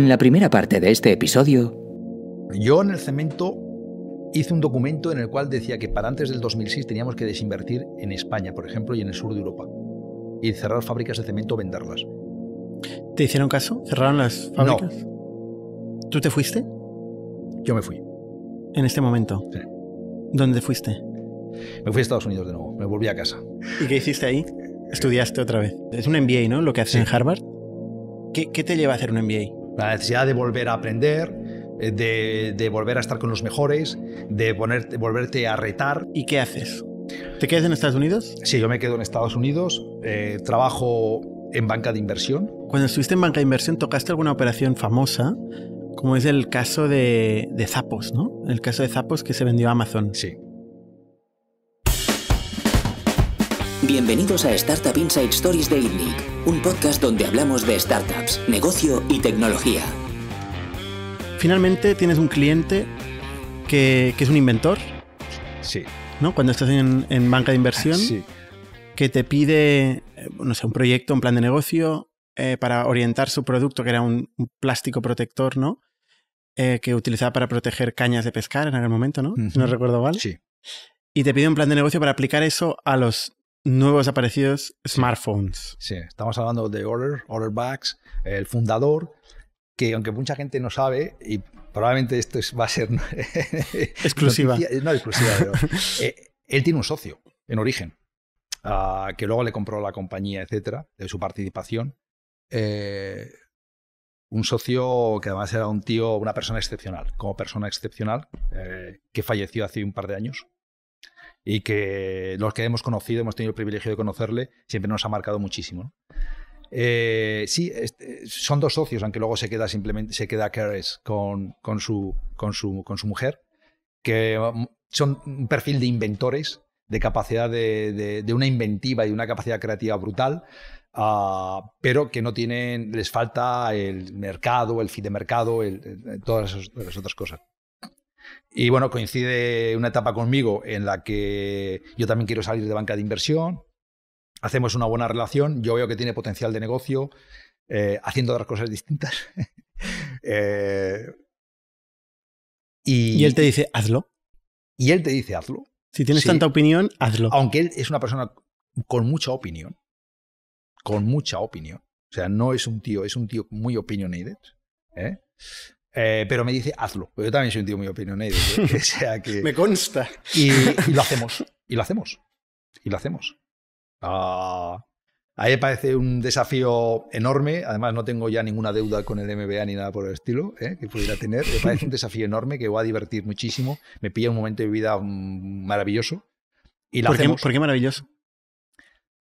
En la primera parte de este episodio... Yo en el cemento hice un documento en el cual decía que para antes del 2006 teníamos que desinvertir en España, por ejemplo, y en el sur de Europa. Y cerrar fábricas de cemento, venderlas. ¿Te hicieron caso? ¿Cerraron las fábricas? ¿Tú te fuiste? Yo me fui. ¿En este momento? Sí. ¿Dónde fuiste? Me fui a Estados Unidos de nuevo, me volví a casa. ¿Y qué hiciste ahí? Estudiaste otra vez. Es un MBA, ¿no? Lo que haces en Harvard. ¿Qué, ¿Qué, te lleva a hacer un MBA? La necesidad de volver a aprender, eh, de, volver a estar con los mejores, de, volverte a retar. ¿Y qué haces? ¿Te quedas en Estados Unidos? Sí, yo me quedo en Estados Unidos. Eh, trabajo en banca de inversión. Cuando estuviste en banca de inversión, tocaste alguna operación famosa, como es el caso de, de Zapos, ¿no? El caso de Zapos que se vendió a Amazon. Sí. Bienvenidos a Startup Insight Stories de Indic, un podcast donde hablamos de startups, negocio y tecnología. Finalmente tienes un cliente que, es un inventor. Sí. ¿No? Cuando estás en, banca de inversión. Que te pide, eh, no sé, un proyecto, un plan de negocio eh, para orientar su producto, que era un, plástico protector, ¿no? Eh, que utilizaba para proteger cañas de pescar en aquel momento, ¿no? Si no recuerdo mal. Sí. Y te pide un plan de negocio para aplicar eso a los nuevos aparecidos smartphones. Sí, estamos hablando de Order, Order el fundador, que aunque mucha gente no sabe, y probablemente esto va a ser... exclusiva. no exclusiva, pero eh, él tiene un socio, en origen, ah, que luego le compró la compañía, etcétera, de su participación. Eh, un socio que además era un tío, una persona excepcional, como persona excepcional, eh, que falleció hace un par de años y que los que hemos conocido, hemos tenido el privilegio de conocerle, siempre nos ha marcado muchísimo. Eh, sí, este, son dos socios, aunque luego se queda simplemente, se queda Keres con, con, su, con, su, con su mujer, que um, son un perfil de inventores, de capacidad de, de, una inventiva y una capacidad creativa brutal, ah, pero que no tienen, les falta el mercado, el feed de mercado, todas, esas, todas las otras cosas. Y bueno, coincide una etapa conmigo en la que yo también quiero salir de banca de inversión, hacemos una buena relación, yo veo que tiene potencial de negocio, eh, haciendo otras cosas distintas. Eh, y, él te dice, hazlo. Y él te dice, hazlo. Si tienes tanta opinión, hazlo. Aunque él es una persona con mucha opinión, con mucha opinión. O sea, no es un tío, es un tío muy opinionated. ¿eh? Eh, pero me dice, hazlo. Pues yo también soy un tío muy opinionado. ¿eh? sea que... me consta. Y, lo hacemos. Y lo hacemos. Y lo hacemos. Ah, a mí me parece un desafío enorme. Además, no tengo ya ninguna deuda con el MBA ni nada por el estilo ¿eh? que pudiera tener. Me parece un desafío enorme que va a divertir muchísimo. Me pilla un momento de vida mm, maravilloso. Y ¿Por, qué, ¿Por, qué, maravilloso?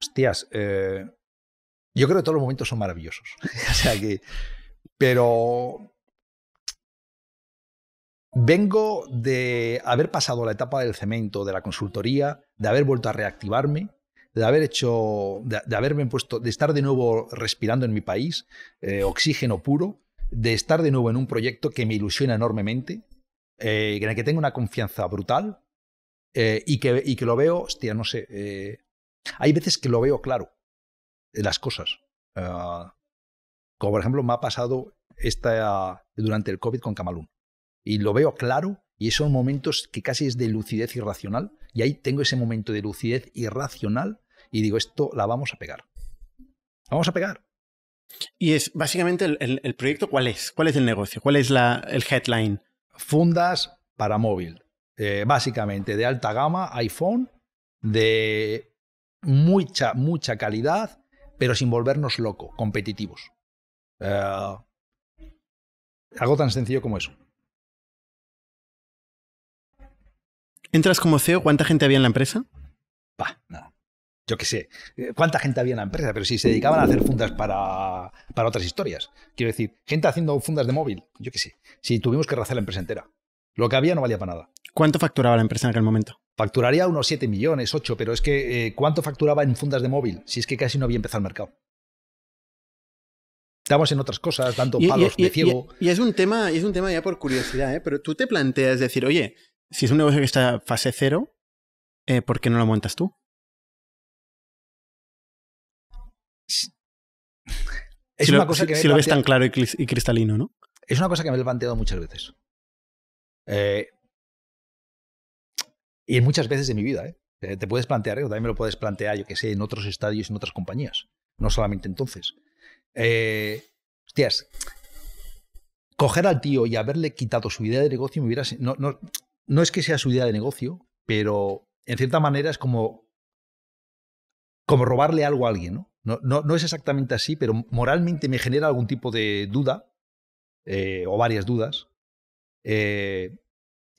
Hostias, yo creo que todos los momentos son maravillosos. o sea que. Pero Vengo de haber pasado la etapa del cemento, de la consultoría, de haber vuelto a reactivarme, de haber hecho, de, haberme puesto, de estar de nuevo respirando en mi país, eh, oxígeno puro, de estar de nuevo en un proyecto que me ilusiona enormemente, eh, en el que tengo una confianza brutal eh, y, que, que, lo veo, hostia, no sé, hay veces que lo veo claro, las cosas. Ah, como por ejemplo me ha pasado esta, durante el COVID con Camalún y lo veo claro y esos momentos que casi es de lucidez irracional y ahí tengo ese momento de lucidez irracional y digo, esto la vamos a pegar. Vamos a pegar. Y es básicamente el, proyecto, ¿cuál es? ¿Cuál es el negocio? ¿Cuál es el headline? Fundas para móvil. Eh, básicamente de alta gama, iPhone, de mucha, mucha calidad, pero sin volvernos locos, competitivos. Eh, algo tan sencillo como eso. ¿Entras como CEO? ¿Cuánta gente había en la empresa? Bah, nada. Yo qué sé. Eh, ¿Cuánta gente había en la empresa? Pero si se dedicaban a hacer fundas para, otras historias. Quiero decir, gente haciendo fundas de móvil. Yo qué sé. Si tuvimos que rehacer la empresa entera. Lo que había no valía para nada. ¿Cuánto facturaba la empresa en aquel momento? Facturaría unos 7 millones, 8, pero es que eh, ¿cuánto facturaba en fundas de móvil? Si es que casi no había empezado el mercado. Estamos en otras cosas, dando palos de ciego. Y, es un tema, es un tema ya por curiosidad, ¿eh? pero tú te planteas decir, oye, si es un negocio que está fase cero, eh, ¿por qué no lo montas tú? Es una cosa que si, lo ves tan claro y, cristalino, ¿no? Es una cosa que me he planteado muchas veces. Eh, y en muchas veces de mi vida, ¿eh? eh te puedes plantear, o también me lo puedes plantear, yo que sé, en otros estadios, en otras compañías. No solamente entonces. Eh, hostias, coger al tío y haberle quitado su idea de negocio me hubiera. No, no es que sea su idea de negocio, pero en cierta manera es como, como robarle algo a alguien, ¿no? No, es exactamente así, pero moralmente me genera algún tipo de duda, eh, o varias dudas. Eh,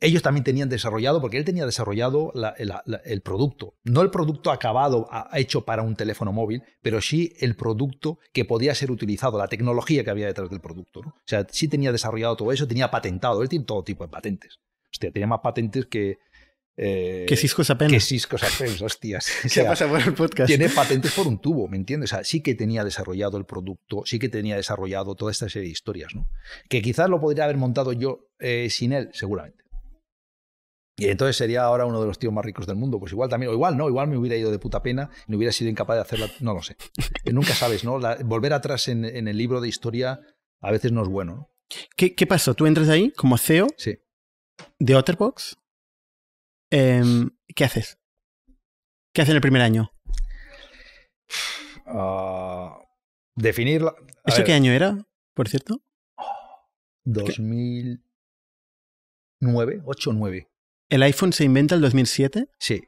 ellos también tenían desarrollado, porque él tenía desarrollado el producto. No el producto acabado, hecho para un teléfono móvil, pero sí el producto que podía ser utilizado, la tecnología que había detrás del producto. O sea, sí tenía desarrollado todo eso, tenía patentado, él tiene todo tipo de patentes. Hostia, tenía más patentes que. Eh, que Cisco Sapems. Que Cisco apenas, hostias. O sea, ¿Qué por el podcast? Tiene patentes por un tubo, ¿me entiendes? O sea, sí que tenía desarrollado el producto, sí que tenía desarrollado toda esta serie de historias, ¿no? Que quizás lo podría haber montado yo eh, sin él, seguramente. Y entonces sería ahora uno de los tíos más ricos del mundo. Pues igual también, o igual no, igual me hubiera ido de puta pena y hubiera sido incapaz de hacerla. No lo sé. nunca sabes, ¿no? volver atrás en, el libro de historia a veces no es bueno. ¿no? ¿Qué pasó? ¿Tú entras ahí como CEO? Sí de Otterbox, em, ¿qué haces? ¿Qué haces en el primer año? Uh, definir... ¿Eso qué año era, por cierto? 2009, 8 9. ¿El iPhone se inventa el 2007? Sí.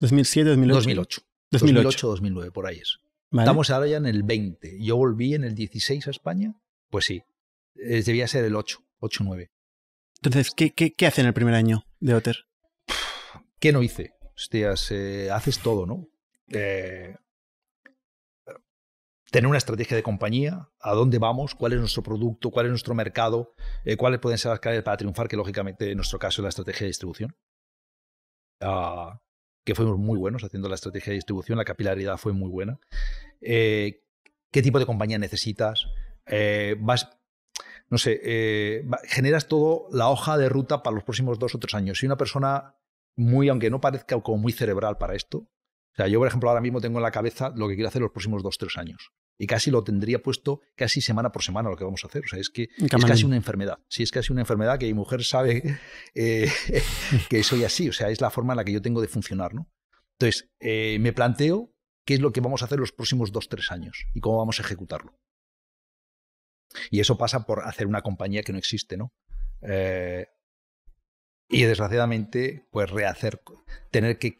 2007, 2008. 2008. 2008, 2009, por ahí es. Estamos ahora ya en el 20. Yo volví en el 16 a España. Pues sí, debía ser el 8, 8, 9. Entonces, ¿qué, qué, hace en el primer año de Otter? ¿Qué no hice? Hostias, eh, haces todo, ¿no? Eh, tener una estrategia de compañía, a dónde vamos, cuál es nuestro producto, cuál es nuestro mercado, eh, cuáles pueden ser las claves para triunfar, que lógicamente en nuestro caso es la estrategia de distribución. Ah, que fuimos muy buenos haciendo la estrategia de distribución, la capilaridad fue muy buena. ¿Qué tipo de compañía necesitas? vas, no sé, eh, generas todo la hoja de ruta para los próximos dos o tres años. Si una persona muy, aunque no parezca como muy cerebral para esto. O sea, yo, por ejemplo, ahora mismo tengo en la cabeza lo que quiero hacer los próximos dos o tres años. Y casi lo tendría puesto casi semana por semana lo que vamos a hacer. O sea, es que es casi una enfermedad. Sí, es casi una enfermedad que mi mujer sabe eh, que soy así. O sea, es la forma en la que yo tengo de funcionar, ¿no? Entonces, eh, me planteo qué es lo que vamos a hacer los próximos dos o tres años y cómo vamos a ejecutarlo. Y eso pasa por hacer una compañía que no existe, ¿no? Eh, y desgraciadamente, pues rehacer, tener que,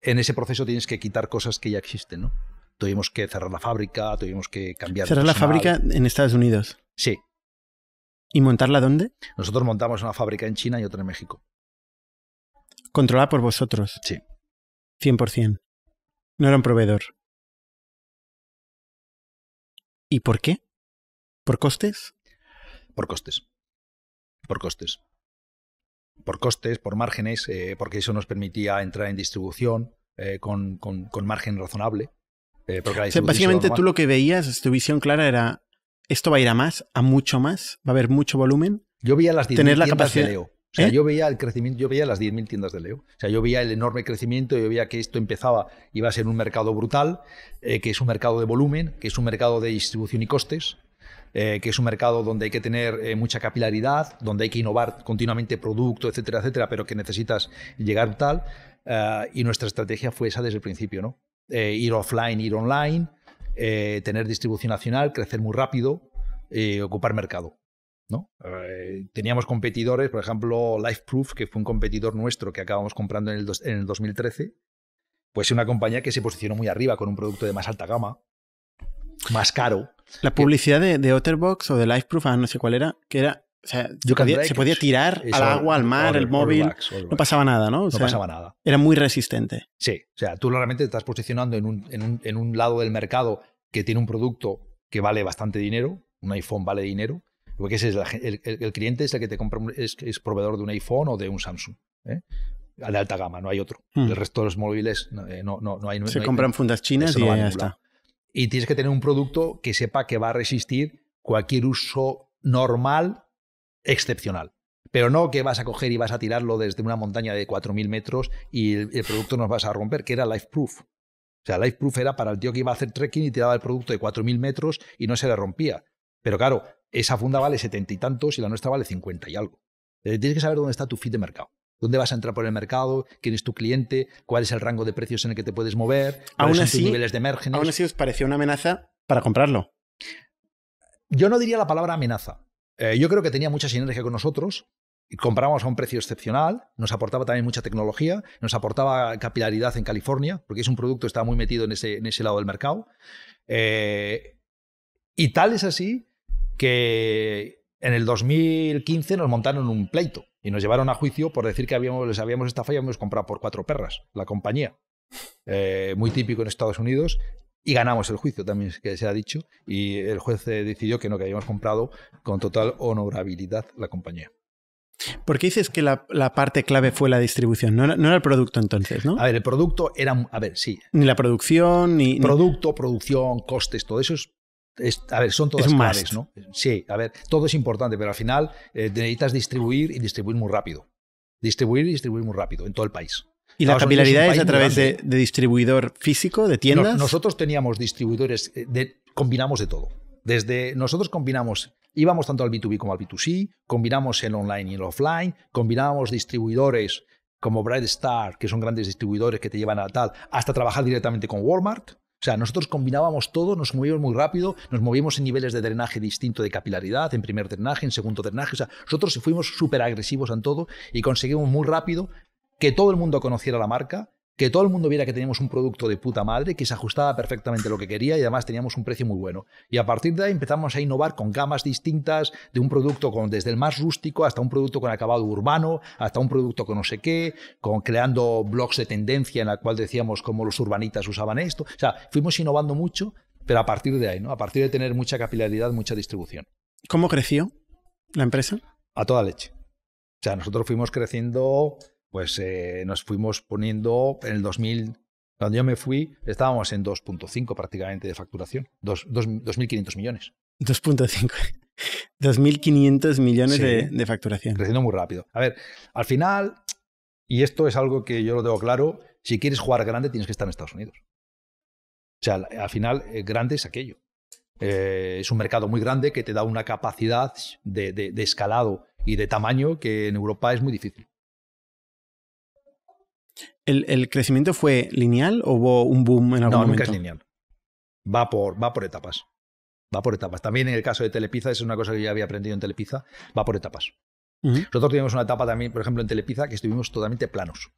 en ese proceso tienes que quitar cosas que ya existen, ¿no? Tuvimos que cerrar la fábrica, tuvimos que cambiar. Cerrar la fábrica en Estados Unidos. Sí. ¿Y montarla dónde? Nosotros montamos una fábrica en China y otra en México. Controlada por vosotros. Sí. 100%. No era un proveedor. ¿Y por qué? ¿Por costes? Por costes. Por costes. Por costes, por márgenes, eh, porque eso nos permitía entrar en distribución eh, con, margen razonable. Eh, porque básicamente tú lo que veías, tu visión clara era, esto va a ir a más, a mucho más, va a haber mucho volumen. Yo veía las 10.000 tiendas de Leo. sea, yo veía el crecimiento, yo veía las 10.000 tiendas de Leo. O sea, yo veía el enorme crecimiento, yo veía que esto empezaba, iba a ser un mercado brutal, que es un mercado de volumen, que es un mercado de distribución y costes, eh, que es un mercado donde hay que tener eh, mucha capilaridad, donde hay que innovar continuamente producto, etcétera, etcétera, pero que necesitas llegar tal. Eh, y nuestra estrategia fue esa desde el principio, ¿no? ir offline, ir online, tener distribución nacional, crecer muy rápido, ocupar mercado. ¿no? teníamos competidores, por ejemplo, Lifeproof, que fue un competidor nuestro que acabamos comprando en el, en el 2013, pues es una compañía que se posicionó muy arriba con un producto de más alta gama, más caro. La publicidad de, Otterbox o de Lifeproof, ah, no sé cuál era, que era o sea, se podía, tirar al agua, al mar, el móvil. No pasaba nada, ¿no? no pasaba nada. Era muy resistente. Sí, o sea, tú realmente te estás posicionando en un, lado del mercado que tiene un producto que vale bastante dinero, un iPhone vale dinero, porque ese es el, cliente es el que te compra, es, es, proveedor de un iPhone o de un Samsung. ¿eh? De alta gama, no hay otro. Hmm. El resto de los móviles no, eh, no, no hay. Se compran fundas chinas y ya está y tienes que tener un producto que sepa que va a resistir cualquier uso normal, excepcional. Pero no que vas a coger y vas a tirarlo desde una montaña de 4.000 metros y el, producto nos vas a romper, que era life proof. O sea, life proof era para el tío que iba a hacer trekking y tiraba el producto de 4.000 metros y no se le rompía. Pero claro, esa funda vale setenta y tantos y la nuestra vale 50 y algo. Eh, tienes que saber dónde está tu fit de mercado dónde vas a entrar por el mercado, quién es tu cliente, cuál es el rango de precios en el que te puedes mover, cuáles niveles de márgenes. Aún así os parecía una amenaza para comprarlo. Yo no diría la palabra amenaza. Eh, yo creo que tenía mucha sinergia con nosotros. Y compramos a un precio excepcional, nos aportaba también mucha tecnología, nos aportaba capilaridad en California, porque es un producto que está muy metido en ese, lado del mercado. Eh, y tal es así que en el 2015 nos montaron un pleito y nos llevaron a juicio por decir que habíamos, les habíamos estafado y hemos comprado por cuatro perras la compañía. Eh, muy típico en Estados Unidos. Y ganamos el juicio, también que se ha dicho. Y el juez eh, decidió que no, que habíamos comprado con total honorabilidad la compañía. ¿Por qué dices que la, parte clave fue la distribución? No no era, el producto entonces, ¿no? A ver, el producto era. A ver, sí. Ni la producción, ni. Producto, producción, costes, todo eso es a ver, son todas claves, ¿no? Sí, a ver, todo es importante, pero al final eh, necesitas distribuir y distribuir muy rápido. Distribuir y distribuir muy rápido en todo el país. ¿Y la capilaridad es, a través de, distribuidor físico, de tiendas? nosotros teníamos distribuidores, eh, combinamos de todo. Desde nosotros combinamos, íbamos tanto al B2B como al B2C, combinamos el online y el offline, combinábamos distribuidores como Bright Star, que son grandes distribuidores que te llevan a tal, hasta trabajar directamente con Walmart. O sea, nosotros combinábamos todo, nos movíamos muy rápido, nos movíamos en niveles de drenaje distinto de capilaridad, en primer drenaje, en segundo drenaje. O sea, nosotros fuimos súper agresivos en todo y conseguimos muy rápido que todo el mundo conociera la marca que todo el mundo viera que teníamos un producto de puta madre que se ajustaba perfectamente a lo que quería y además teníamos un precio muy bueno. Y a partir de ahí empezamos a innovar con gamas distintas de un producto con, desde el más rústico hasta un producto con acabado urbano, hasta un producto con no sé qué, con creando blogs de tendencia en la cual decíamos cómo los urbanitas usaban esto. O sea, fuimos innovando mucho, pero a partir de ahí, ¿no? A partir de tener mucha capilaridad, mucha distribución. ¿Cómo creció la empresa? A toda leche. O sea, nosotros fuimos creciendo pues eh, nos fuimos poniendo en el 2000, cuando yo me fui, estábamos en 2.5 prácticamente de facturación, 2.500 millones. 2.5. 2.500 millones de, de facturación. Creciendo muy rápido. A ver, al final, y esto es algo que yo lo tengo claro, si quieres jugar grande tienes que estar en Estados Unidos. O sea, al final, eh, grande es aquello. Eh, es un mercado muy grande que te da una capacidad de, de, escalado y de tamaño que en Europa es muy difícil. ¿El, crecimiento fue lineal o hubo un boom en algún no, momento? No, nunca es lineal. Va por, va por etapas. Va por etapas. También en el caso de Telepizza, esa es una cosa que yo había aprendido en Telepizza, va por etapas. Nosotros tuvimos una etapa también, por ejemplo, en Telepizza, que estuvimos totalmente planos.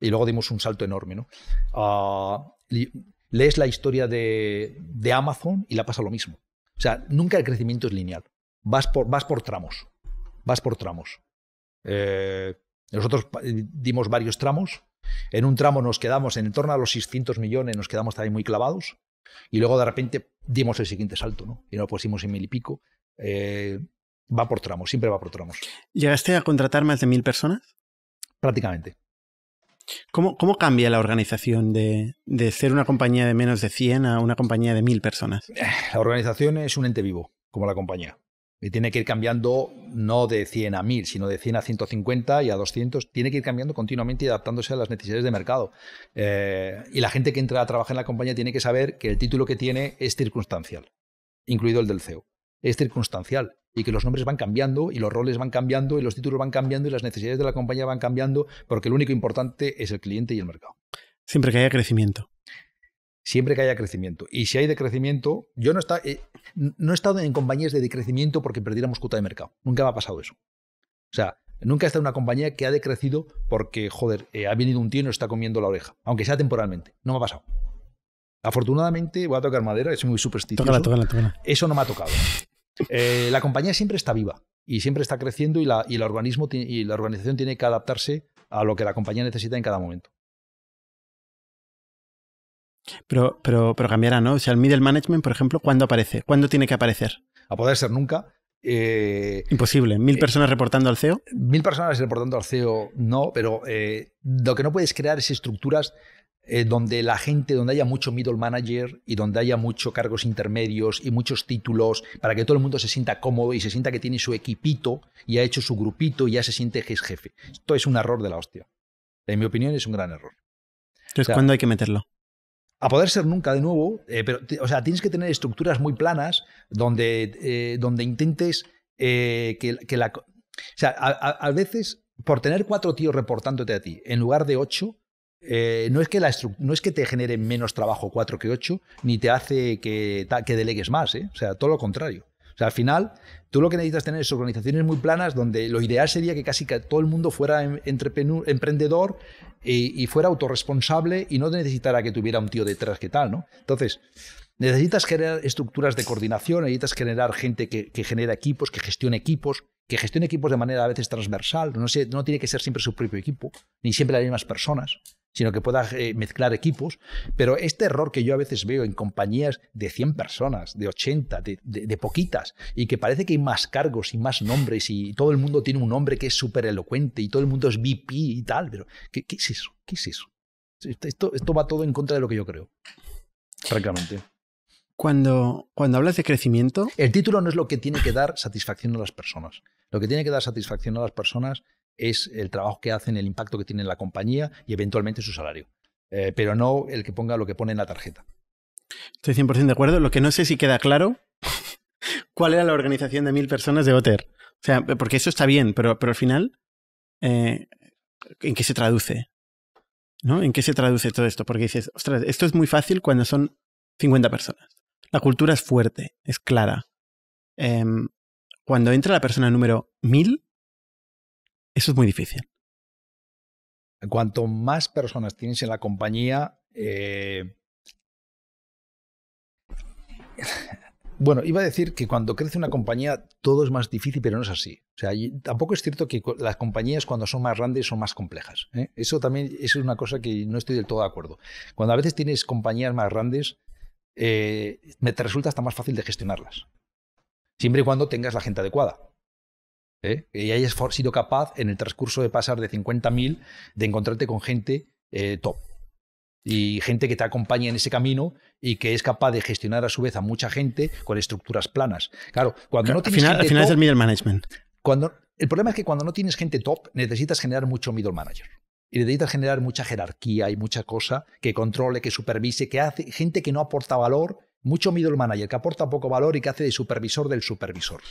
Y luego dimos un salto enorme, ¿no? Ah, lees la historia de, Amazon y la pasa lo mismo. O sea, nunca el crecimiento es lineal. Vas por, vas por tramos. Vas por tramos. Eh, nosotros eh, dimos varios tramos en un tramo nos quedamos en torno a los 600 millones, nos quedamos también muy clavados. Y luego de repente dimos el siguiente salto, ¿no? Y nos pusimos en mil y pico. Eh, va por tramos, siempre va por tramos. ¿Llegaste a contratar más de mil personas? Prácticamente. ¿Cómo, cambia la organización de, de, ser una compañía de menos de 100 a una compañía de mil personas? Eh, la organización es un ente vivo, como la compañía. Y tiene que ir cambiando no de 100 a 1000, sino de 100 a 150 y a 200. Tiene que ir cambiando continuamente y adaptándose a las necesidades de mercado. Eh, y la gente que entra a trabajar en la compañía tiene que saber que el título que tiene es circunstancial, incluido el del CEO. Es circunstancial y que los nombres van cambiando y los roles van cambiando y los títulos van cambiando y las necesidades de la compañía van cambiando porque lo único importante es el cliente y el mercado. Siempre que haya crecimiento siempre que haya crecimiento. Y si hay decrecimiento, yo no, eh, no he estado en compañías de decrecimiento porque perdiéramos cuota de mercado. Nunca me ha pasado eso. O sea, nunca he estado en una compañía que ha decrecido porque, joder, eh, ha venido un tío y nos está comiendo la oreja, aunque sea temporalmente. No me ha pasado. Afortunadamente, voy a tocar madera, es muy supersticioso. Tócala, tócala, tócala. Eso no me ha tocado. Eh, la compañía siempre está viva y siempre está creciendo y la, y, organismo, y la organización tiene que adaptarse a lo que la compañía necesita en cada momento. Pero, pero, pero cambiará, ¿no? O sea, el middle management, por ejemplo, ¿cuándo aparece? ¿Cuándo tiene que aparecer? A poder ser nunca. Eh, Imposible. Eh, e ¿Mil personas reportando al CEO? Mil personas reportando al CEO, no, pero eh, lo que no puedes crear es estructuras donde la gente, donde haya mucho middle manager y donde haya muchos cargos intermedios y muchos títulos, para que todo el mundo se sienta cómodo y se sienta que tiene su equipito y ha hecho su grupito y ya se siente que es jefe. Esto es un error de la hostia. En mi opinión, es un gran error. Entonces, ¿cuándo hay que meterlo? a poder ser nunca de nuevo, eh, pero o sea, tienes que tener estructuras muy planas donde, eh, intentes eh, que, la... O sea, a, veces por tener cuatro tíos reportándote a ti en lugar de ocho, no, es que no es que te genere menos trabajo cuatro que ocho, ni te hace que, que delegues más, o sea, todo lo contrario. O sea, al final, tú lo que necesitas tener es organizaciones muy planas donde lo ideal sería que casi todo el mundo fuera em, emprendedor y, fuera autorresponsable y no necesitara que tuviera un tío detrás que tal, ¿no? Entonces, necesitas generar estructuras de coordinación, necesitas generar gente que, genere equipos, que gestione equipos, que gestione equipos de manera a veces transversal, no, sé, no tiene que ser siempre su propio equipo, ni siempre las mismas personas sino que puedas eh, mezclar equipos. Pero este error que yo a veces veo en compañías de 100 personas, de 80, de, poquitas, y que parece que hay más cargos y más nombres y todo el mundo tiene un nombre que es súper elocuente y todo el mundo es VP y tal, pero ¿qué, ¿qué, es eso? ¿Qué es eso? Esto, esto va todo en contra de lo que yo creo, francamente. Cuando, cuando hablas de crecimiento... El título no es lo que tiene que dar satisfacción a las personas. Lo que tiene que dar satisfacción a las personas es el trabajo que hacen, el impacto que tienen en la compañía y eventualmente su salario. Eh, pero no el que ponga lo que pone en la tarjeta. Estoy 100% de acuerdo. Lo que no sé si queda claro, ¿cuál era la organización de mil personas de OTER? O sea, porque eso está bien, pero, al final, eh, ¿en qué se traduce? ¿No? ¿En qué se traduce todo esto? Porque dices, ostras, esto es muy fácil cuando son 50 personas. La cultura es fuerte, es clara. Em, cuando entra la persona número 1000, eso es muy difícil. Cuanto más personas tienes en la compañía, eh, Bueno, iba a decir que cuando crece una compañía todo es más difícil, pero no es así. O sea, tampoco es cierto que las compañías cuando son más grandes son más complejas. ¿eh? Eso también es una cosa que no estoy del todo de acuerdo. Cuando a veces tienes compañías más grandes, eh, te resulta hasta más fácil de gestionarlas. Siempre y cuando tengas la gente adecuada. ¿eh? Y hayas sido capaz en el transcurso de pasar de 50.000 de encontrarte con gente eh, top y gente que te acompaña en ese camino y que es capaz de gestionar a su vez a mucha gente con estructuras planas. Claro, cuando no tienes al final, es el middle management. el problema es que cuando no tienes gente top, necesitas generar mucho middle manager. Y necesitas generar mucha jerarquía y mucha cosa que controle, que supervise, que hace gente que no aporta valor, mucho middle manager que aporta poco valor y que hace de supervisor del supervisor.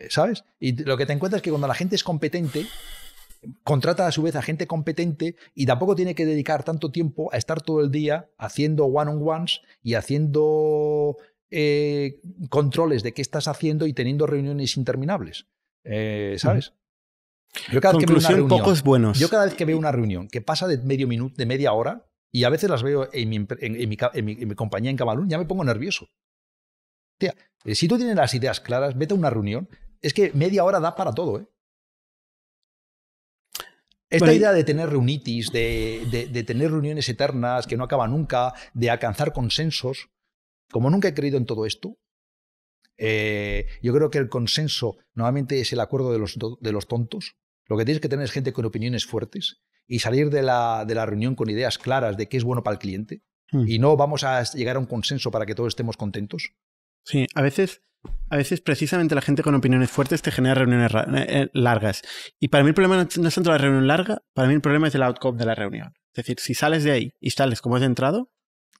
Eh, ¿sabes? Y lo que te encuentras es que cuando la gente es competente, contrata a su vez a gente competente y tampoco tiene que dedicar tanto tiempo a estar todo el día haciendo one-on-ones y haciendo eh, controles de qué estás haciendo y teniendo reuniones interminables, eh, ¿sabes? Yo cada, Conclusión, vez que veo pocos buenos. yo cada vez que veo una reunión que pasa de medio minuto, de media hora, y a veces las veo en mi, compañía en Camalún, ya me pongo nervioso. Tía, si tú tienes las ideas claras, vete a una reunión, es que media hora da para todo, ¿eh? Esta idea de tener reunitis, de, tener reuniones eternas que no acaba nunca, de alcanzar consensos, como nunca he creído en todo esto, eh, yo creo que el consenso normalmente es el acuerdo de los, de los tontos. Lo que tienes que tener es gente con opiniones fuertes y salir de la, de la reunión con ideas claras de qué es bueno para el cliente. Hmm. Y no vamos a llegar a un consenso para que todos estemos contentos. Sí, a veces, a veces precisamente la gente con opiniones fuertes te genera reuniones eh, eh, largas. Y para mí el problema no es tanto la reunión larga, para mí el problema es el outcome de la reunión. Es decir, si sales de ahí y sales como has entrado,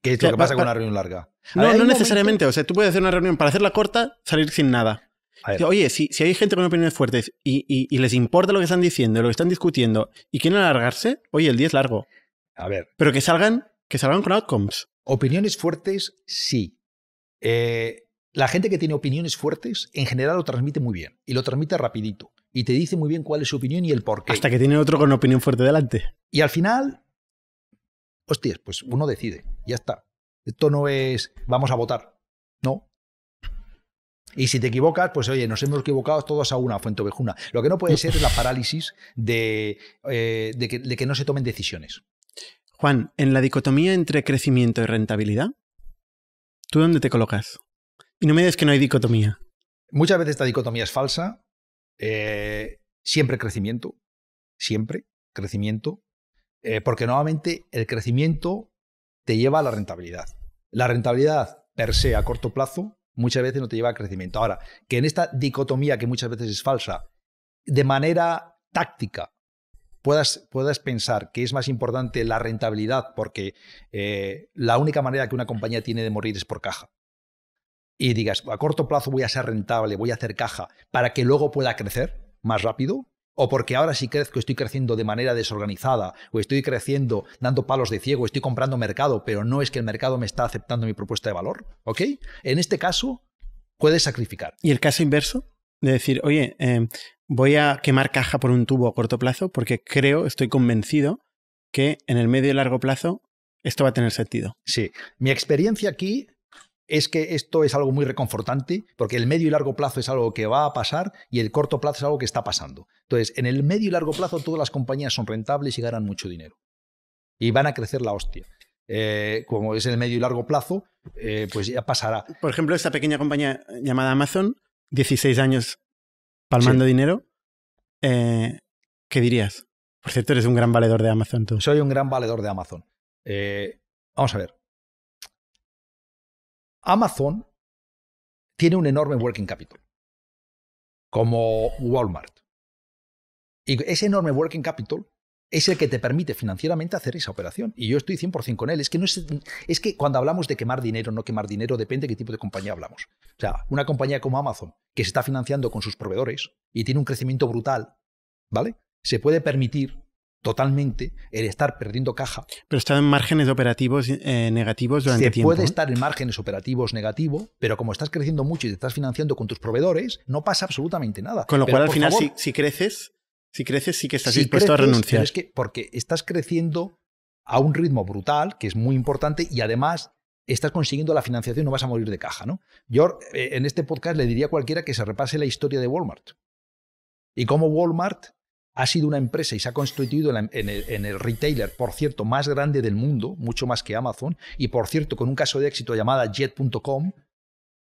¿Qué es lo que pasa con una reunión larga? No, no necesariamente. O sea, tú puedes hacer una reunión para hacerla corta, salir sin nada. Oye, si, si, hay gente con opiniones fuertes y, y, les importa lo que están diciendo, lo que están discutiendo y quieren alargarse, oye, el día es largo. A ver. Pero que salgan, que salgan con outcomes. Opiniones fuertes, sí. Eh, la gente que tiene opiniones fuertes, en general lo transmite muy bien y lo transmite rapidito y te dice muy bien cuál es su opinión y el por qué. Hasta que tiene otro con opinión fuerte delante. Y al final, hostias, pues uno decide, ya está. Esto no es vamos a votar, no. Y si te equivocas, pues oye, nos hemos equivocado todos a una fuente ovejuna. Lo que no puede ser es la parálisis de, eh, de que no se tomen decisiones. Juan, en la dicotomía entre crecimiento y rentabilidad, ¿tú dónde te colocas? Y no me digas que no hay dicotomía. Muchas veces esta dicotomía es falsa. Eh, siempre crecimiento. Siempre crecimiento. Eh, porque nuevamente el crecimiento te lleva a la rentabilidad. La rentabilidad per se a corto plazo muchas veces no te lleva a crecimiento. Ahora, que en esta dicotomía que muchas veces es falsa, de manera táctica puedas, puedas pensar que es más importante la rentabilidad porque eh, la única manera que una compañía tiene de morir es por caja y digas, a corto plazo voy a ser rentable, voy a hacer caja para que luego pueda crecer más rápido, o porque ahora si crezco estoy creciendo de manera desorganizada, o estoy creciendo dando palos de ciego, estoy comprando mercado, pero no es que el mercado me está aceptando mi propuesta de valor, ¿ok? En este caso, puedes sacrificar. ¿Y el caso inverso? De decir, oye, em, voy a quemar caja por un tubo a corto plazo porque creo, estoy convencido que en el medio y largo plazo esto va a tener sentido. Sí, mi experiencia aquí es que esto es algo muy reconfortante, porque el medio y largo plazo es algo que va a pasar y el corto plazo es algo que está pasando. Entonces, en el medio y largo plazo todas las compañías son rentables y ganan mucho dinero. Y van a crecer la hostia. Eh, como es el medio y largo plazo, eh, pues ya pasará. Por ejemplo, esta pequeña compañía llamada Amazon, 16 años palmando dinero, eh, ¿qué dirías? Por cierto, eres un gran valedor de Amazon tú. Soy un gran valedor de Amazon. vamos a ver, Amazon tiene un enorme working capital, como Walmart. Y ese enorme working capital es el que te permite financieramente hacer esa operación. Y yo estoy 100% con él. Es que, cuando hablamos de quemar dinero, o no quemar dinero, depende de qué tipo de compañía hablamos. O sea, una compañía como Amazon, que se está financiando con sus proveedores y tiene un crecimiento brutal, ¿vale? Se puede permitir totalmente el estar perdiendo caja. Pero está en márgenes operativos eh, negativos durante Se puede estar en márgenes operativos negativos, pero como estás creciendo mucho y te estás financiando con tus proveedores, no pasa absolutamente nada. Con lo cual, al final, si, creces, si creces, sí que estás dispuesto a renunciar. es que porque estás creciendo a un ritmo brutal, que es muy importante, y además estás consiguiendo la financiación, no vas a morir de caja, ¿no? Yo eh, en este podcast le diría a cualquiera que se repase la historia de Walmart. Y cómo Walmart ha sido una empresa y se ha constituido en, el, retailer, por cierto, más grande del mundo, mucho más que Amazon, y por cierto, con un caso de éxito llamada jet.com,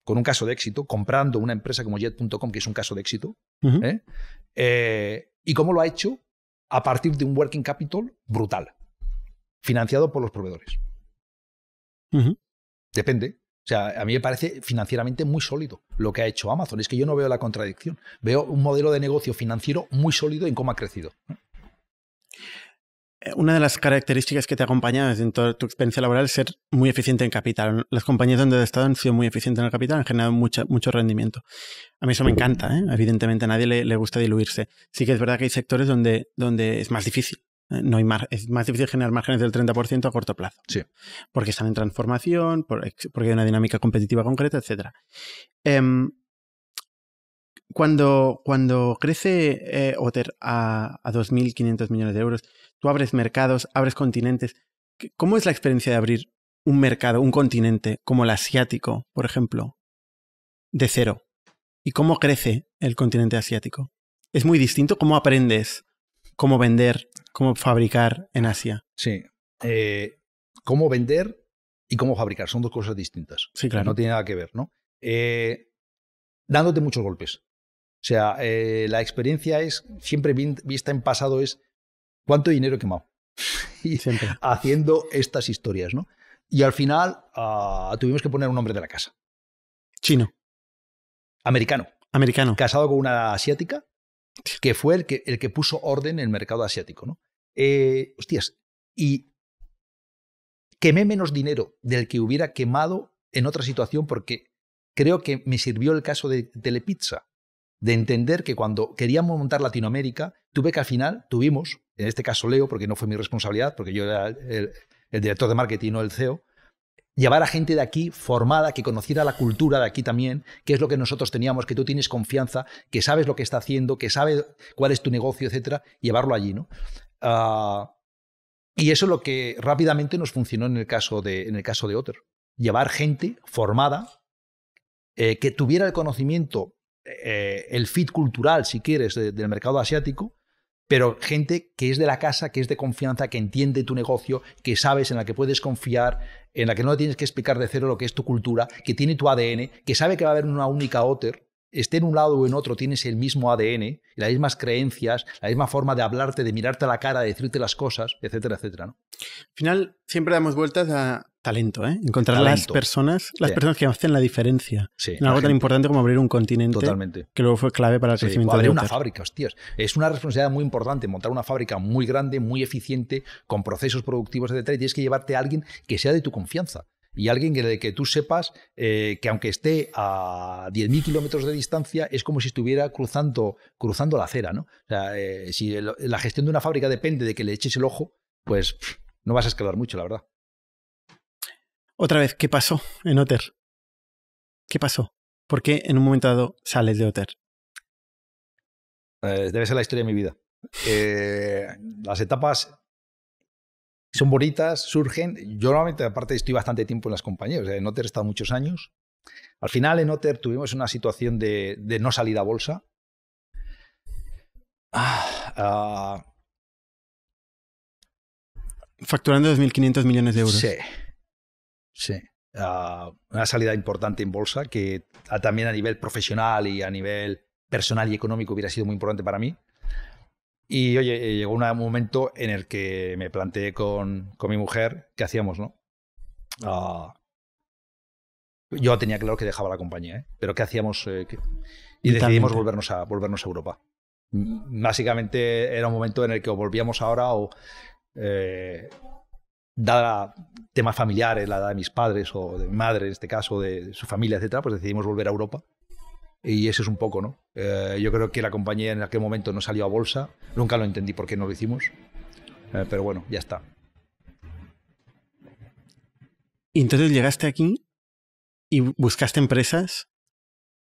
con un caso de éxito, comprando una empresa como jet.com, que es un caso de éxito. ¿eh? Eh, y cómo lo ha hecho? A partir de un working capital brutal, financiado por los proveedores. Depende. O sea, a mí me parece financieramente muy sólido lo que ha hecho Amazon. Es que yo no veo la contradicción. Veo un modelo de negocio financiero muy sólido en cómo ha crecido. Eh, una de las características que te acompaña en toda tu experiencia laboral es ser muy eficiente en capital. Las compañías donde he estado han sido muy eficientes en el capital, han generado mucho rendimiento. A mí eso me encanta, ¿eh? evidentemente a nadie le, le, gusta diluirse. Sí que es verdad que hay sectores donde, donde es más difícil eh, no hay es más difícil generar márgenes del 30% a corto plazo. Sí. Porque están en transformación, porque hay una dinámica competitiva concreta, etc. Em, cuando, cuando crece eh, Otter a, a 2.500 millones de euros, tú abres mercados, abres continentes. ¿Cómo es la experiencia de abrir un mercado, un continente como el asiático, por ejemplo, de cero? ¿Y cómo crece el continente asiático? ¿Es muy distinto? ¿Cómo aprendes cómo vender, cómo fabricar en Asia. Sí. Eh, cómo vender y cómo fabricar son dos cosas distintas. Sí, claro. No tiene nada que ver, ¿no? Eh, dándote muchos golpes. O sea, eh, la experiencia es, siempre vista en pasado, es cuánto dinero he quemado. y siempre. haciendo estas historias, ¿no? Y al final ah, tuvimos que poner un nombre de la casa. Chino. Americano. Americano. Casado con una asiática que fue el que, el que puso orden en el mercado asiático. ¿no? Eh, hostias, y quemé menos dinero del que hubiera quemado en otra situación porque creo que me sirvió el caso de Telepizza, de entender que cuando queríamos montar Latinoamérica, tuve que al final, tuvimos, en este caso Leo, porque no fue mi responsabilidad, porque yo era el, el director de marketing, no el CEO, llevar a gente de aquí formada, que conociera la cultura de aquí también, que es lo que nosotros teníamos, que tú tienes confianza, que sabes lo que está haciendo, que sabe cuál es tu negocio, etcétera, llevarlo allí, ¿no? Ah, y eso es lo que rápidamente nos funcionó en el caso de, en el caso de Otter. Llevar gente formada eh, que tuviera el conocimiento, eh, el fit cultural, si quieres, del mercado asiático, pero gente que es de la casa, que es de confianza, que entiende tu negocio, que sabes en la que puedes confiar, en la que no le tienes que explicar de cero lo que es tu cultura, que tiene tu ADN, que sabe que va a haber una única OTER, esté en un lado o en otro, tienes el mismo ADN, las mismas creencias, la misma forma de hablarte, de mirarte a la cara, de decirte las cosas, etcétera, etcétera. ¿no? Al final, siempre damos vueltas a Talento, ¿eh? Encontrar a las personas, las personas que hacen la diferencia. Sí, en algo tan importante como abrir un continente. Que luego fue clave para el crecimiento. abrir de una fábrica, hostias. Es una responsabilidad muy importante montar una fábrica muy grande, muy eficiente, con procesos productivos, detrás. Y tienes que llevarte a alguien que sea de tu confianza y alguien que, que tú sepas eh, que aunque esté a 10.000 kilómetros de distancia, es como si estuviera cruzando, cruzando la acera. ¿no? O sea, eh, si la gestión de una fábrica depende de que le eches el ojo, pues no vas a escalar mucho, la verdad. Otra vez, ¿qué pasó en Otter? ¿Qué pasó? ¿Por qué en un momento dado sales de Otter? Eh, debe ser la historia de mi vida. Eh, las etapas son bonitas, surgen. Yo normalmente, aparte, estoy bastante tiempo en las compañías. en Otter he estado muchos años. Al final, en Otter tuvimos una situación de, no salida a bolsa. Ah, ah. Facturando 2.500 millones de euros. Sí. Sí. Ah, una salida importante en bolsa que también a nivel profesional y a nivel personal y económico hubiera sido muy importante para mí. Y oye, eh, llegó un momento en el que me planteé con, con mi mujer qué hacíamos, ¿no? Ah, yo tenía claro que dejaba la compañía, ¿eh? pero qué hacíamos. Eh, y, decidimos volvernos a, volvernos a Europa. Mm, básicamente era un momento en el que o volvíamos ahora o eh, dada temas familiares, la edad de mis padres o de mi madre, en este caso, de su familia, etcétera, pues decidimos volver a Europa. Y ese es un poco, ¿no? Eh, yo creo que la compañía en aquel momento no salió a bolsa. Nunca lo entendí por qué no lo hicimos. Eh, pero bueno, ya está. Y entonces llegaste aquí y buscaste empresas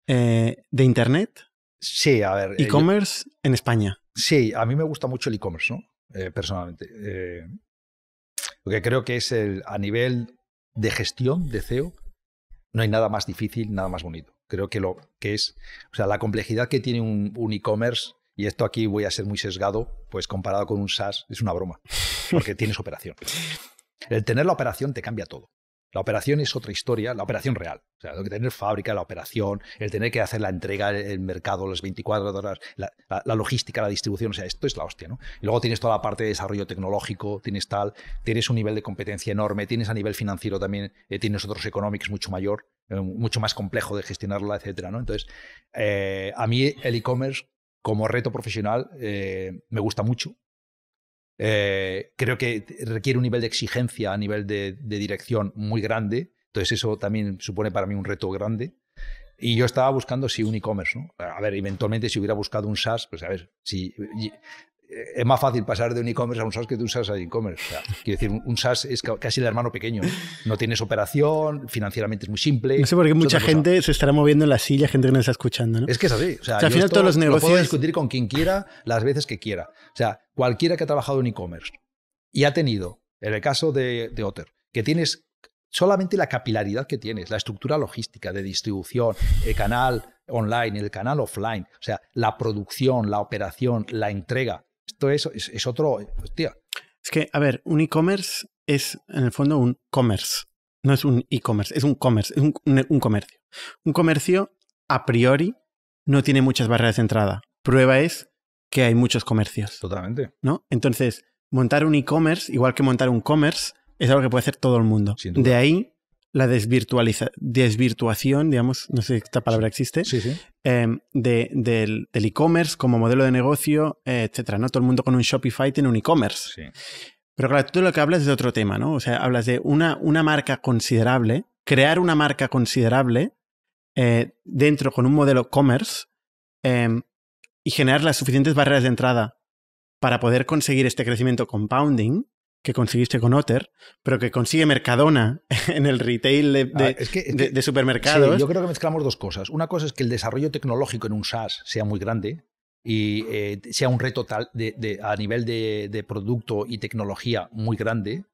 eh, de Internet. Sí, a ver. E-commerce en España. Sí, a mí me gusta mucho el e-commerce, ¿no? personalmente porque creo que es el, a nivel de gestión de CEO, no hay nada más difícil, nada más bonito. Creo que lo que es, o sea, la complejidad que tiene un, un e-commerce, y esto aquí voy a ser muy sesgado, pues comparado con un SaaS, es una broma, porque tienes operación. El tener la operación te cambia todo. La operación es otra historia, la operación real. O sea, que tener fábrica, la operación, el tener que hacer la entrega, el mercado, las 24 horas, la, logística, la distribución, o sea, esto es la hostia, ¿no? Y luego tienes toda la parte de desarrollo tecnológico, tienes tal, tienes un nivel de competencia enorme, tienes a nivel financiero también, eh, tienes otros económicos mucho mayor, eh, mucho más complejo de gestionarla, etcétera, ¿no? Entonces, eh, a mí el e-commerce como reto profesional me gusta mucho, eh, creo que requiere un nivel de exigencia a nivel de, dirección muy grande. Entonces eso también supone para mí un reto grande. Y yo estaba buscando si un e-commerce, A ver, eventualmente si hubiera buscado un SaaS, pues a ver, si es más fácil pasar de un e-commerce a un SaaS que de un SaaS a e-commerce. quiero decir, un SaaS es casi el hermano pequeño. ¿eh? No tienes operación, financieramente es muy simple. No sé por qué mucha gente se estará moviendo en la silla, gente que no está escuchando. ¿no? Es que es así. O sea, al final todos los negocios. puedo discutir con quien quiera, las veces que quiera. O sea, cualquiera que ha trabajado en e-commerce y ha tenido, en el caso de Otter, que tienes solamente la capilaridad que tienes, la estructura logística de distribución, el canal online, el canal offline, o sea, la producción, la operación, la entrega esto es, es, otro. Hostia. Es que, a ver, un e-commerce es en el fondo un commerce. No es un e-commerce, es un commerce, es un comercio. Un comercio, a priori, no tiene muchas barreras de entrada. Prueba es que hay muchos comercios. Totalmente. ¿No? Entonces, montar un e-commerce, igual que montar un commerce, es algo que puede hacer todo el mundo. De ahí la desvirtuación, digamos, no sé si esta palabra existe, em, de, del e-commerce como modelo de negocio, eh, etcétera, ¿no? Todo el mundo con un Shopify tiene un e-commerce. Pero claro, tú lo que hablas es de otro tema, ¿no? O sea, hablas de una, una marca considerable, crear una marca considerable eh, dentro con un modelo commerce em, y generar las suficientes barreras de entrada para poder conseguir este crecimiento compounding que conseguiste con Otter, pero que consigue Mercadona en el retail de, ah, supermercados. yo creo que mezclamos dos cosas. Una cosa es que el desarrollo tecnológico en un SaaS sea muy grande y eh, sea un reto tal de, a nivel de producto y tecnología muy grande,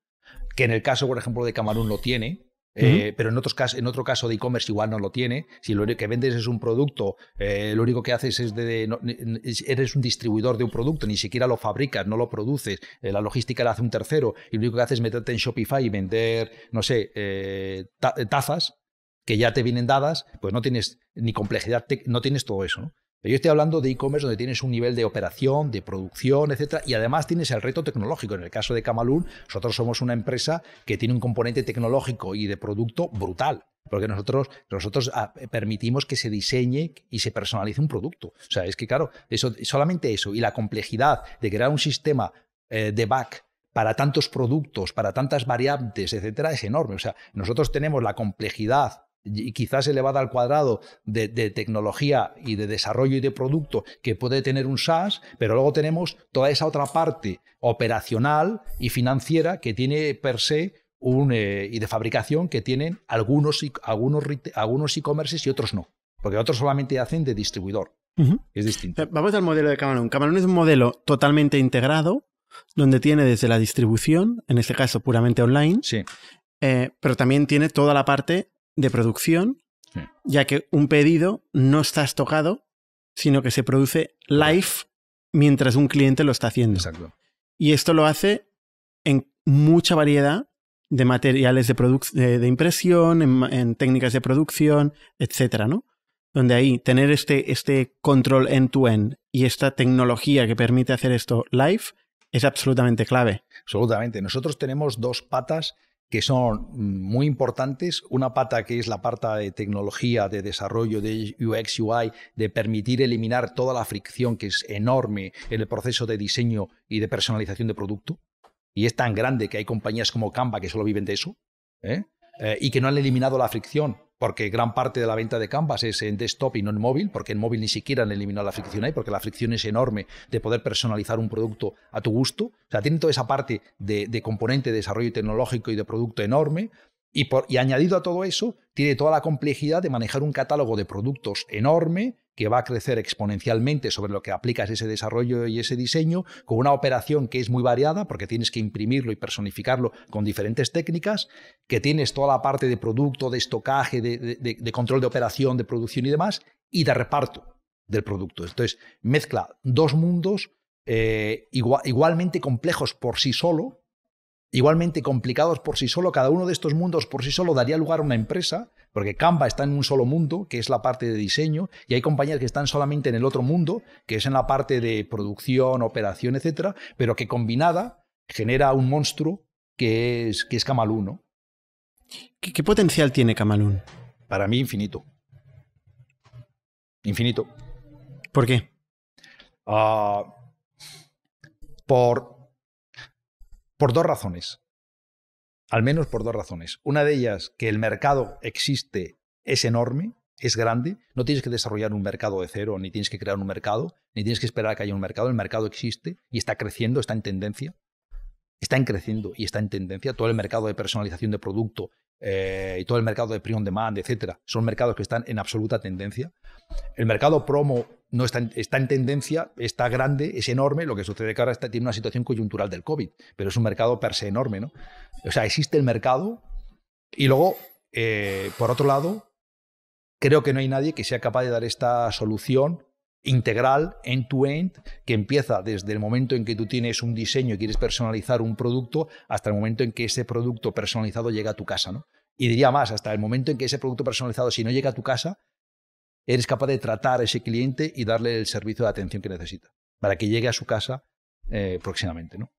que en el caso, por ejemplo, de Camarón lo tiene, eh, pero en, otros casos, en otro caso de e-commerce igual no lo tiene. Si lo único que vendes es un producto, eh, lo único que haces es de, eres un distribuidor de un producto, ni siquiera lo fabricas, no lo produces, eh, la logística la hace un tercero y lo único que haces es meterte en Shopify y vender, no sé, tazas que ya te vienen dadas, pues no tienes ni complejidad, no tienes todo eso. ¿no? yo estoy hablando de e-commerce donde tienes un nivel de operación, de producción, etcétera, y además tienes el reto tecnológico. En el caso de Camalún, nosotros somos una empresa que tiene un componente tecnológico y de producto brutal. Porque nosotros, nosotros ah, permitimos que se diseñe y se personalice un producto. O sea, es que claro, eso, solamente eso y la complejidad de crear un sistema eh, de back para tantos productos, para tantas variantes, etcétera, es enorme. O sea, nosotros tenemos la complejidad quizás elevada al cuadrado de, tecnología y de desarrollo y de producto que puede tener un SaaS, pero luego tenemos toda esa otra parte operacional y financiera que tiene per se un, eh, y de fabricación que tienen algunos, algunos, algunos e-commerces y otros no, porque otros solamente hacen de distribuidor. Es distinto. Eh, vamos al modelo de Camalón. Camalón es un modelo totalmente integrado, donde tiene desde la distribución, en este caso puramente online, sí. Eh, pero también tiene toda la parte de producción, ya que un pedido no está estocado, sino que se produce live mientras un cliente lo está haciendo. Exacto. Y esto lo hace en mucha variedad de materiales de, impresión, en, técnicas de producción, etcétera, ¿no? Donde ahí tener este, este control end to -end y esta tecnología que permite hacer esto live es absolutamente clave. Absolutamente. Nosotros tenemos dos patas que son muy importantes. Una pata que es la parte de tecnología, de desarrollo, de UX, UI, de permitir eliminar toda la fricción que es enorme en el proceso de diseño y de personalización de producto. Y es tan grande que hay compañías como Canva que solo viven de eso. ¿eh? Eh, y que no han eliminado la fricción porque gran parte de la venta de Canvas es en desktop y no en móvil, porque en móvil ni siquiera han eliminado la fricción ahí, porque la fricción es enorme de poder personalizar un producto a tu gusto. O sea, tiene toda esa parte de, de componente de desarrollo tecnológico y de producto enorme, y, añadido a todo eso, tiene toda la complejidad de manejar un catálogo de productos enorme que va a crecer exponencialmente sobre lo que aplicas ese desarrollo y ese diseño, con una operación que es muy variada porque tienes que imprimirlo y personificarlo con diferentes técnicas, que tienes toda la parte de producto, de estocaje, de, control de operación, de producción y demás, y de reparto del producto. Entonces, mezcla dos mundos eh, igualmente complejos por sí solo, igualmente complicados por sí solo. Cada uno de estos mundos por sí solo daría lugar a una empresa, porque Canva está en un solo mundo, que es la parte de diseño, y hay compañías que están solamente en el otro mundo, que es en la parte de producción, operación, etcétera, pero que combinada genera un monstruo que es, que es ¿Qué, potencial tiene Camaluno? Para mí, infinito. Infinito. ¿Por qué? Ah, por, por dos razones. Al menos por dos razones. Una de ellas, que el mercado existe, es enorme, es grande. No tienes que desarrollar un mercado de cero, ni tienes que crear un mercado, ni tienes que esperar a que haya un mercado. El mercado existe y está creciendo, está en tendencia. Está en creciendo y está en tendencia. Todo el mercado de personalización de producto eh, y todo el mercado de pre on demand, etcétera, son mercados que están en absoluta tendencia. El mercado promo no está en, está en tendencia, está grande, es enorme. Lo que sucede que ahora está, tiene una situación coyuntural del COVID, pero es un mercado per se enorme, ¿no? O sea, existe el mercado y luego, eh, por otro lado, creo que no hay nadie que sea capaz de dar esta solución integral, end-to-end, que empieza desde el momento en que tú tienes un diseño y quieres personalizar un producto hasta el momento en que ese producto personalizado llega a tu casa. ¿no? Y diría más, hasta el momento en que ese producto personalizado, si no llega a tu casa, eres capaz de tratar a ese cliente y darle el servicio de atención que necesita para que llegue a su casa eh, próximamente. ¿no?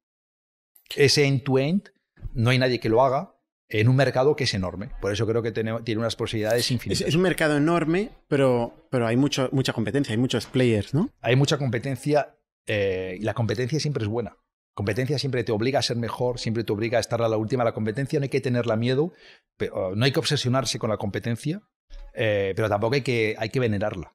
Ese end to -end, no hay nadie que lo haga, en un mercado que es enorme. Por eso creo que tiene, unas posibilidades infinitas. Es, un mercado enorme, pero, pero hay mucha competencia, hay muchos players, ¿no? Hay mucha competencia eh, y la competencia siempre es buena. Competencia siempre te obliga a ser mejor, siempre te obliga a estar a la última. La competencia no hay que tenerla miedo, pero, no hay que obsesionarse con la competencia, eh, pero tampoco hay que, hay que venerarla.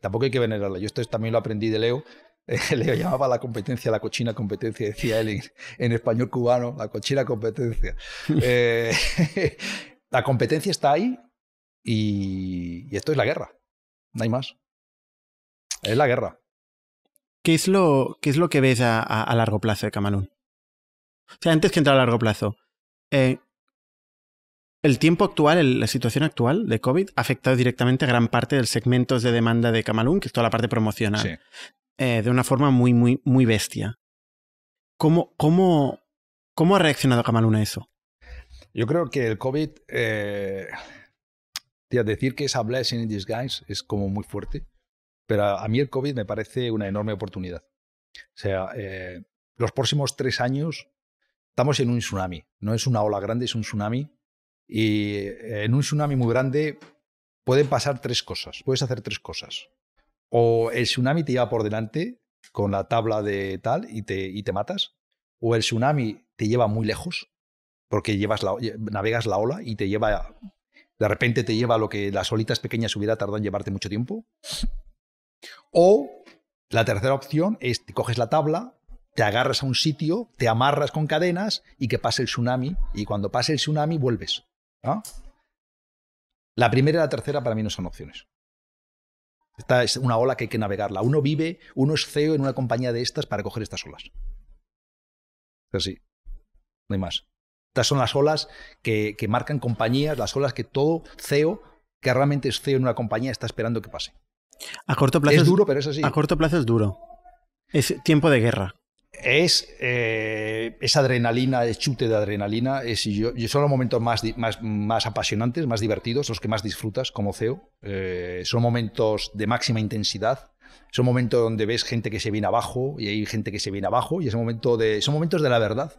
tampoco hay que venerarla. Yo esto también lo aprendí de Leo, le llamaba la competencia, la cochina competencia, decía él en, español cubano, la cochina competencia. Eh, la competencia está ahí y, esto es la guerra, no hay más. Es la guerra. ¿Qué es lo, qué es lo que ves a, largo plazo de Camalún? O sea, antes que entrar a largo plazo, eh, el tiempo actual, la situación actual de COVID ha afectado directamente a gran parte del segmento de demanda de Camalún, que es toda la parte promocional. Eh, de una forma muy, muy, muy bestia. ¿Cómo, ha reaccionado Camaluna a eso? Yo creo que el COVID, eh, decir que es a blessing in disguise es como muy fuerte, pero a, mí el COVID me parece una enorme oportunidad. O sea, eh, los próximos tres años estamos en un tsunami. No es una ola grande, es un tsunami. Y en un tsunami muy grande pueden pasar tres cosas. Puedes hacer tres cosas o el tsunami te lleva por delante con la tabla de tal y te, te matas, o el tsunami te lleva muy lejos porque llevas la, navegas la ola y te lleva, de repente te lleva lo que las olitas pequeñas hubiera tardado en llevarte mucho tiempo, o la tercera opción es te coges la tabla, te agarras a un sitio, te amarras con cadenas y que pase el tsunami. Y cuando pase el tsunami, vuelves. La primera y la tercera para mí no son opciones. Esta es una ola que hay que navegarla. Uno vive, uno es CEO en una compañía de estas para coger estas olas. Así. No hay más. Estas son las olas que, que marcan compañías, las olas que todo CEO, que realmente es CEO en una compañía, está esperando que pase. A corto plazo duro, pero es así. A corto plazo es duro. Es tiempo de guerra es eh, esa adrenalina, el chute de adrenalina, es, yo, son los momentos más, más, apasionantes, más divertidos, los que más disfrutas como CEO. Eh, son momentos de máxima intensidad. Son momentos donde ves gente que se viene abajo y hay gente que se viene abajo y es momento de, son momentos de la verdad.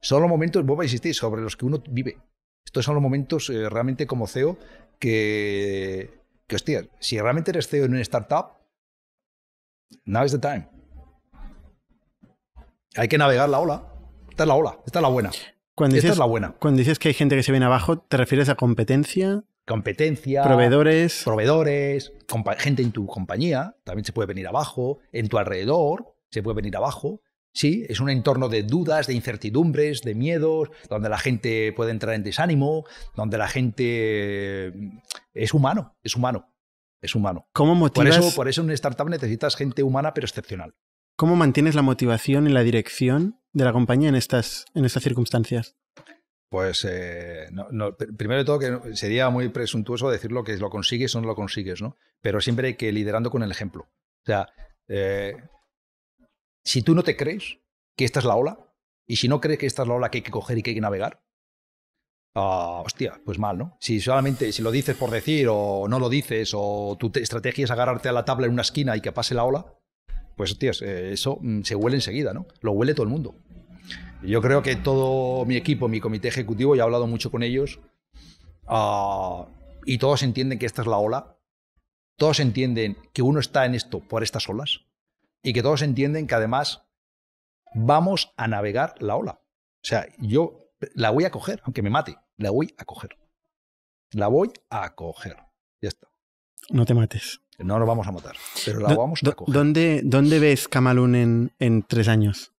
Son los momentos, vuelvo a insistir, sobre los que uno vive. Estos son los momentos eh, realmente como CEO que, que, hostia, si realmente eres CEO en una startup, now is the time. Hay que navegar la ola. Esta es la ola, esta es la buena. Cuando dices, esta es la buena. Cuando dices que hay gente que se viene abajo, ¿te refieres a competencia? Competencia. Proveedores. Proveedores, gente en tu compañía también se puede venir abajo, en tu alrededor se puede venir abajo. Sí, es un entorno de dudas, de incertidumbres, de miedos, donde la gente puede entrar en desánimo, donde la gente mm, es humano, es humano, es humano. ¿Cómo motivas? Por eso, por eso en startup necesitas gente humana pero excepcional. ¿Cómo mantienes la motivación y la dirección de la compañía en estas, en estas circunstancias? Pues eh, primero de todo que sería muy presuntuoso decir lo que lo consigues o no lo consigues, ¿no? Pero siempre hay que liderando con el ejemplo. O sea, eh, si tú no te crees que esta es la ola, y si no crees que esta es la ola que hay que coger y que hay que navegar, ah, hostia, pues mal, ¿no? Si solamente si lo dices por decir o no lo dices o tu estrategia es agarrarte a la tabla en una esquina y que pase la ola, pues tíos, eh, eso mm, se huele enseguida, ¿no? Lo huele todo el mundo. Yo creo que todo mi equipo, mi comité ejecutivo, ya he hablado mucho con ellos, ah, y todos entienden que esta es la ola, todos entienden que uno está en esto por estas olas, y que todos entienden que además vamos a navegar la ola. O sea, yo la voy a coger, aunque me mate, la voy a coger. La voy a coger. Ya está. No te mates. No lo vamos a matar, pero la vamos a ¿Dónde, dónde ves Camalún en, en, tres años?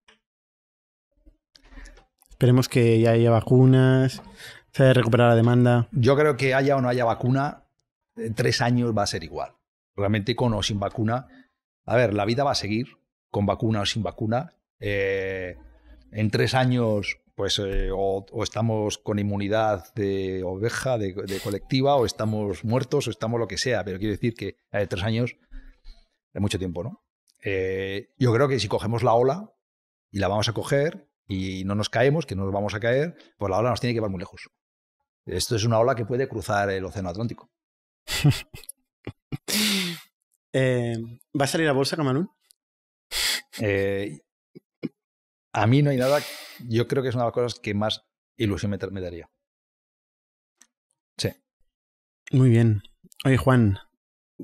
Esperemos que ya haya vacunas, se haya recuperado la demanda. Yo creo que haya o no haya vacuna, en tres años va a ser igual. Realmente con o sin vacuna. A ver, la vida va a seguir con vacuna o sin vacuna. Eh, en tres años pues eh, o, estamos con inmunidad de oveja, de, colectiva, o estamos muertos, o estamos lo que sea. Pero quiero decir que hay tres años es mucho tiempo, ¿no? Eh, yo creo que si cogemos la ola y la vamos a coger y no nos caemos, que no nos vamos a caer, pues la ola nos tiene que llevar muy lejos. Esto es una ola que puede cruzar el Océano Atlántico. Eh, ¿Va a salir la bolsa, Camarón? Eh, a mí no hay nada, yo creo que es una de las cosas que más ilusión me, daría. Sí. Muy bien. Oye, Juan,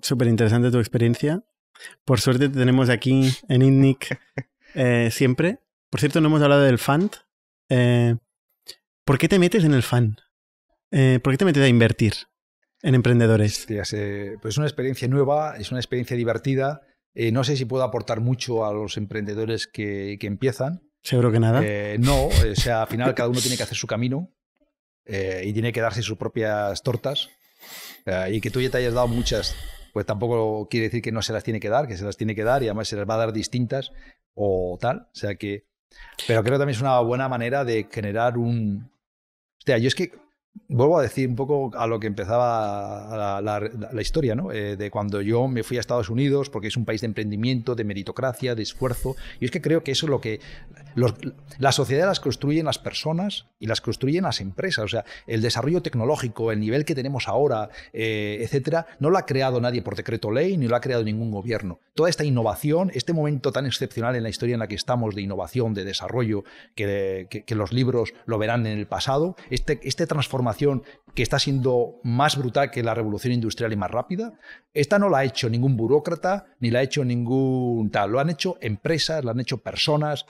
súper interesante tu experiencia. Por suerte te tenemos aquí en INNIC eh, siempre. Por cierto, no hemos hablado del fund. Eh, ¿Por qué te metes en el fund? Eh, ¿Por qué te metes a invertir en emprendedores? pues es una experiencia nueva, es una experiencia divertida. no sé si puedo aportar mucho a los emprendedores que empiezan. Seguro que nada. Eh, no, o sea, al final cada uno tiene que hacer su camino eh, y tiene que darse sus propias tortas. Eh, y que tú ya te hayas dado muchas, pues tampoco quiere decir que no se las tiene que dar, que se las tiene que dar y además se las va a dar distintas o tal. O sea que. Pero creo que también es una buena manera de generar un. O sea, yo es que vuelvo a decir un poco a lo que empezaba la, historia, ¿no? Eh, de cuando yo me fui a Estados Unidos, porque es un país de emprendimiento, de meritocracia, de esfuerzo. Y es que creo que eso es lo que. las la sociedad las construyen las personas y las construyen las empresas. O sea, el desarrollo tecnológico, el nivel que tenemos ahora, eh, etcétera, no lo ha creado nadie por decreto ley ni lo ha creado ningún gobierno. Toda esta innovación, este momento tan excepcional en la historia en la que estamos de innovación, de desarrollo, que, que los libros lo verán en el pasado, este, este transformación que está siendo más brutal que la revolución industrial y más rápida. Esta no la ha hecho ningún burócrata, ni la ha hecho ningún tal. Lo han hecho empresas, lo han hecho personas,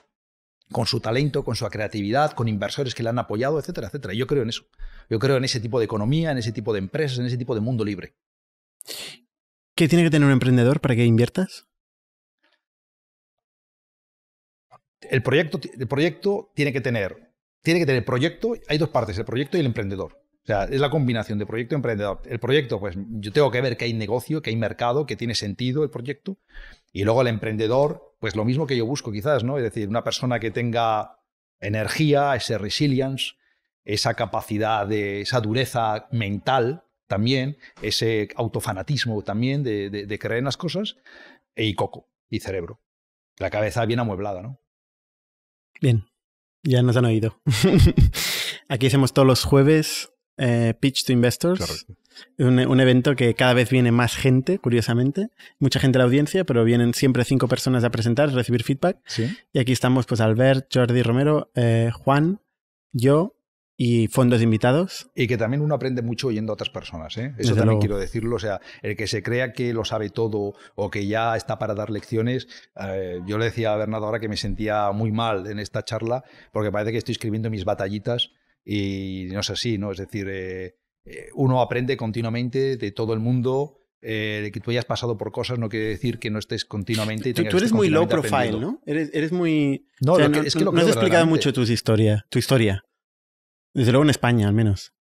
con su talento, con su creatividad, con inversores que le han apoyado, etcétera, etcétera. Yo creo en eso. Yo creo en ese tipo de economía, en ese tipo de empresas, en ese tipo de mundo libre. ¿Qué tiene que tener un emprendedor para que inviertas? El proyecto, el proyecto tiene que tener tiene que tener proyecto, hay dos partes, el proyecto y el emprendedor. O sea, es la combinación de proyecto y emprendedor. El proyecto, pues yo tengo que ver que hay negocio, que hay mercado, que tiene sentido el proyecto. Y luego el emprendedor, pues lo mismo que yo busco quizás, ¿no? Es decir, una persona que tenga energía, ese resilience, esa capacidad de, esa dureza mental también, ese autofanatismo también de, creer en las cosas, y coco, y cerebro. La cabeza bien amueblada, ¿no? Bien, ya nos han oído. Aquí hacemos todos los jueves eh, Pitch to Investors. Un, evento que cada vez viene más gente, curiosamente. Mucha gente a la audiencia, pero vienen siempre cinco personas a presentar, recibir feedback. Y aquí estamos, pues Albert, Jordi Romero, eh, Juan, yo, y fondos invitados. Y que también uno aprende mucho oyendo a otras personas. ¿eh? Eso también quiero decirlo. O sea, el que se crea que lo sabe todo o que ya está para dar lecciones. Eh, yo le decía a Bernardo ahora que me sentía muy mal en esta charla porque parece que estoy escribiendo mis batallitas y no sé así, ¿no? Es decir, eh, uno aprende continuamente de todo el mundo. Eh, que tú hayas pasado por cosas no quiere decir que no estés continuamente. tú, eres muy low profile, ¿no? Eres, muy. No, no, has explicado mucho tu historia, tu historia. Desde luego en España, al menos.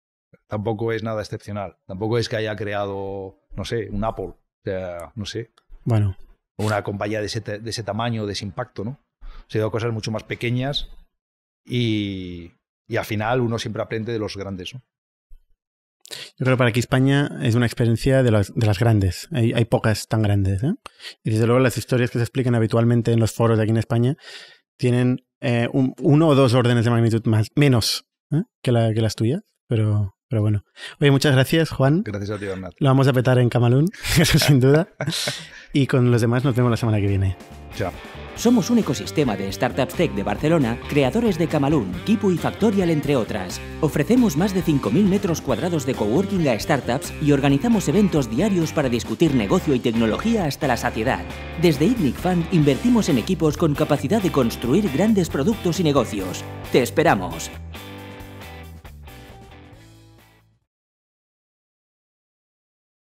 Tampoco es nada excepcional. Tampoco es que haya creado, no sé, un Apple. O sea, no sé. Bueno. Una compañía de ese, de ese tamaño, de ese impacto, ¿no? Se han cosas mucho más pequeñas y, y al final uno siempre aprende de los grandes, ¿no? Yo creo que para aquí España es una experiencia de las, grandes. Hay, pocas tan grandes. ¿eh? Y desde luego las historias que se explican habitualmente en los foros de aquí en España tienen eh, uno o dos órdenes de magnitud más, menos ¿eh? que, las tuyas, pero, pero bueno. Oye, muchas gracias, Juan. Gracias a ti, Bernat. Lo vamos a petar en Camalún, eso sin duda. y con los demás nos vemos la semana que viene. Chao. Somos un ecosistema de startups tech de Barcelona, creadores de Camalún, Kipu y Factorial, entre otras. Ofrecemos más de 5.000 metros cuadrados de coworking a startups y organizamos eventos diarios para discutir negocio y tecnología hasta la saciedad. Desde Ignic Fund invertimos en equipos con capacidad de construir grandes productos y negocios. ¡Te esperamos!